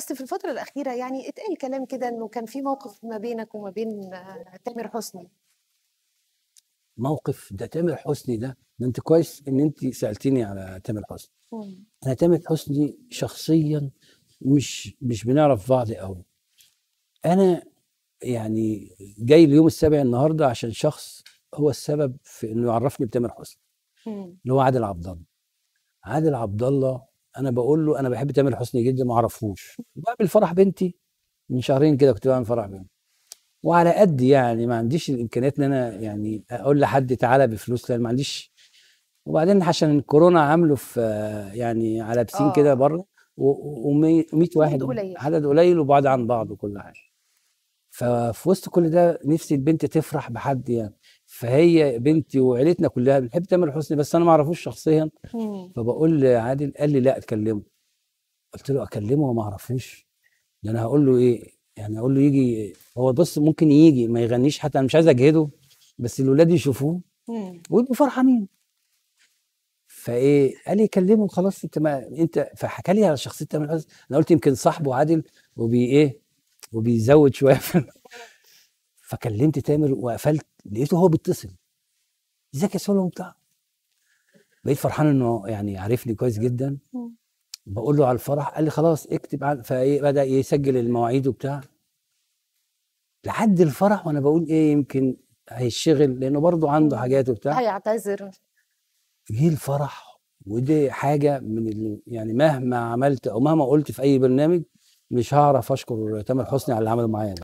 بس في الفتره الاخيره يعني اتقال كلام كده انه كان في موقف ما بينك وما بين آه، تامر حسني موقف ده تامر حسني ده ده انت كويس ان انت سالتيني على تامر حسني مم. انا تامر حسني شخصيا مش مش بنعرف بعض قوي انا يعني جاي اليوم السابع النهارده عشان شخص هو السبب في انه يعرفني بتامر حسني اللي هو عادل عبد الله عادل عبد الله انا بقول له انا بحب تامر حسني جدا ما اعرفهوش بعمل فرح بنتي من شهرين كده كنت بعمل فرح بنتي وعلى قد يعني ما عنديش الامكانيات ان انا يعني اقول لحد تعالى بفلوس لان ما عنديش وبعدين عشان الكورونا عامله في يعني على بسين كده آه. بره و100 واحد عدد قليل وبعد عن بعض وكل حاجه ففي وسط كل ده نفسي البنت تفرح بحد يعني فهي بنتي وعيلتنا كلها بنحب تامر حسني بس انا ما اعرفوش شخصيا فبقول لعادل قال لي لا اكلمه قلت له اكلمه وما اعرفوش ده يعني انا هقول له ايه يعني اقول له يجي هو بص ممكن يجي ما يغنيش حتى انا مش عايز اجهده بس الاولاد يشوفوه ويبقوا فرحانين فايه قال لي كلمه خلاص انت ما انت فحكى لي على شخصيه تامر حسني انا قلت يمكن صاحبه عادل وبي ايه وبيزود شويه في فكلمت تامر وقفلت لقيته هو بيتصل ازيك يا سولو وبتاع بقيت فرحان انه يعني عارفني كويس جدا بقول له على الفرح قال لي خلاص اكتب على فبدا يسجل المواعيد وبتاع لحد الفرح وانا بقول ايه يمكن هيشتغل لانه برضه عنده حاجات وبتاع هيعتذر جه الفرح ودي حاجه من يعني مهما عملت او مهما قلت في اي برنامج مش هعرف اشكر تامر حسني على اللي عمله معايا